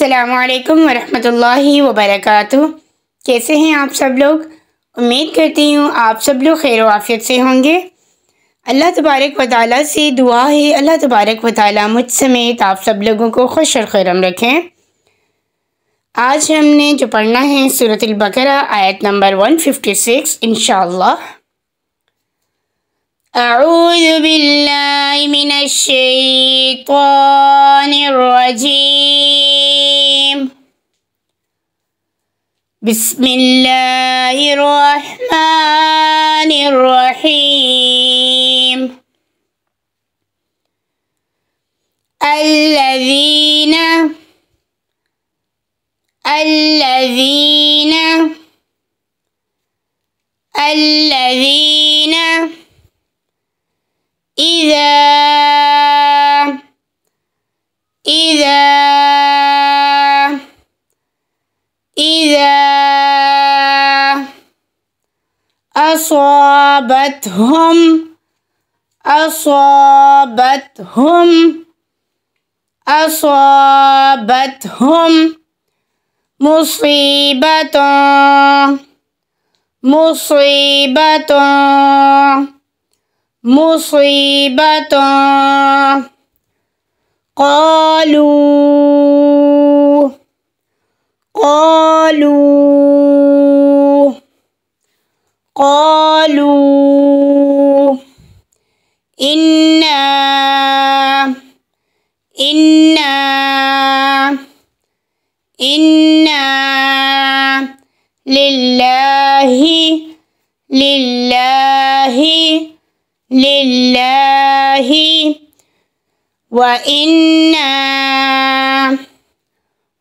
अल्लाम वरहि वबरक कैसे हैं आप सब लोग उम्मीद करती हूँ आप सब लोग खैर वाफ़ियत से होंगे अल्लाह तबारक व ताली से दुआ है अल्लाह तबारक व मुझ समेत आप सब लोगों को खुश और खरम रखें आज हमने जो पढ़ना है सूरत बकरा आयत नंबर 156 इंशाल्लाह अऊज़ु बिल्लाहि मिनश शैतानिर रजीम بسم الله الرحمن الرحيم الذين الذين الذين أصابتهم أصابتهم أصابتهم مصيبة مصيبة مصيبة قالوا قالوا إنا إنا لله لله لله وإنا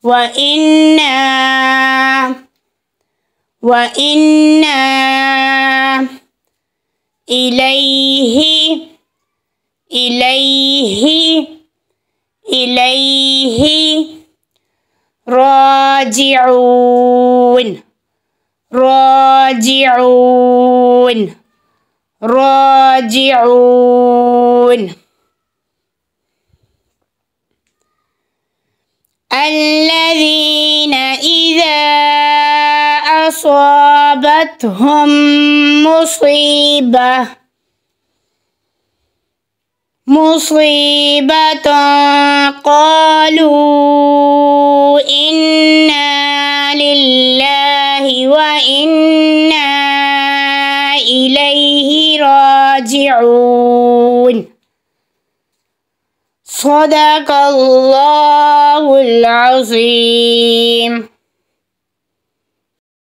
وإنا وإنا إليه إليه راجعون راجعون راجعون الذين إذا أصابتهم مصيبة مصيبة قالوا إنا لله وإنا إليه راجعون صدق الله العظيم